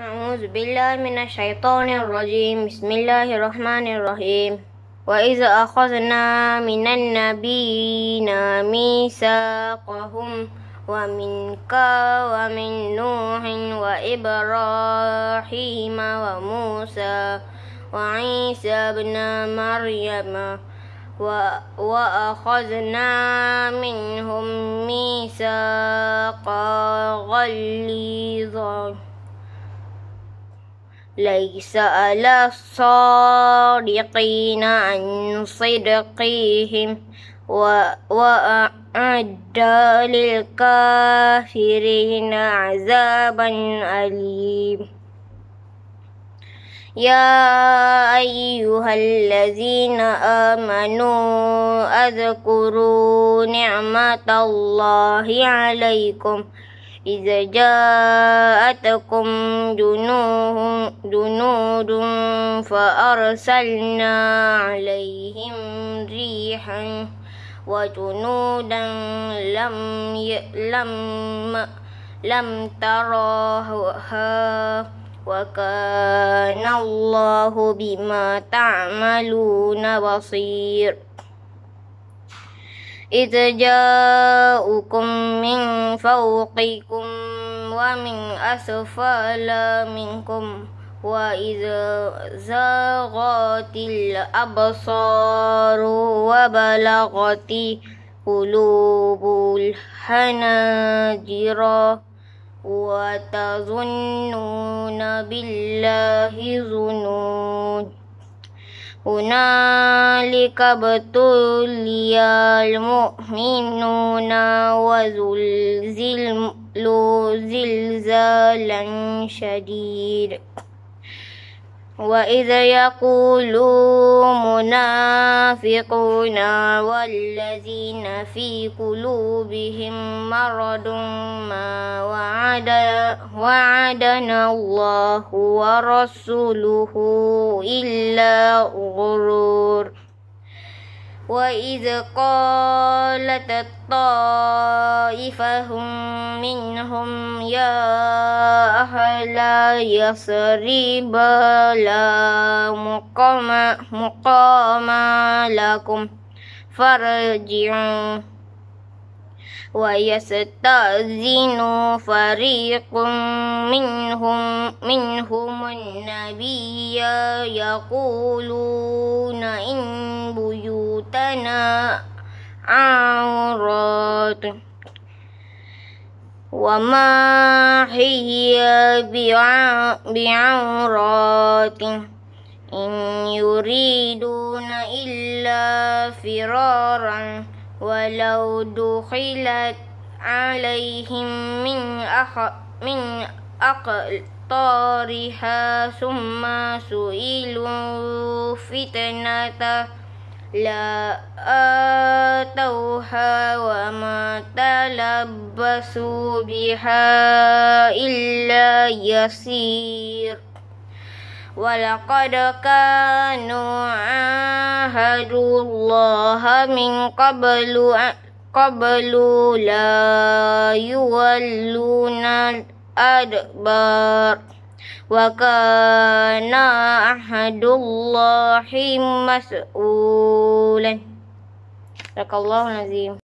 أعوذ بالله من الشيطان الرجيم بسم الله الرحمن الرحيم وإذا أخذنا من النبيين ميثاقهم ومنك ومن نوح وإبراهيم وموسى وعيسى ابن مريم وأخذنا منهم ميثاقا غليظا ليس على الصادقين عن صدقهم وأعد للكافرين عذابا أليم يا أيها الذين آمنوا أذكروا نعمة الله عليكم إذا جاءتكم جنود فأرسلنا عليهم ريحا وجنودا لم لم لم تراها وكان الله بما تعملون بصير إذ جاءكم من فوقكم ومن أسفل منكم وإذ زاغت الأبصار وبلغت قلوب الحناجر وتظنون بالله ظنون هنالك ابتلي المؤمنون وزلزلوا زلزالا شديدا وإذا يقول منافقون والذين في قلوبهم مرض ما وعدنا وعدنا الله ورسوله إلا غرور وإذ قالت الطائفة منهم يا أهل يثرب لا مقام, مقام لكم فارجعوا ويستأذن فريق منهم منهم النبي يقولون إن بيوتنا عورات وما هي بعورات إن يريدون إلا فرارا ولو دخلت عليهم من أخ من أقطارها ثم سئلوا فتنة لا آتوها وما تلبسوا بها إلا يسير ولقد كانوا عاهدوا الله من قبل قبل لا يولون الأدبار وكان عهد الله مسؤولا صدق الله العظيم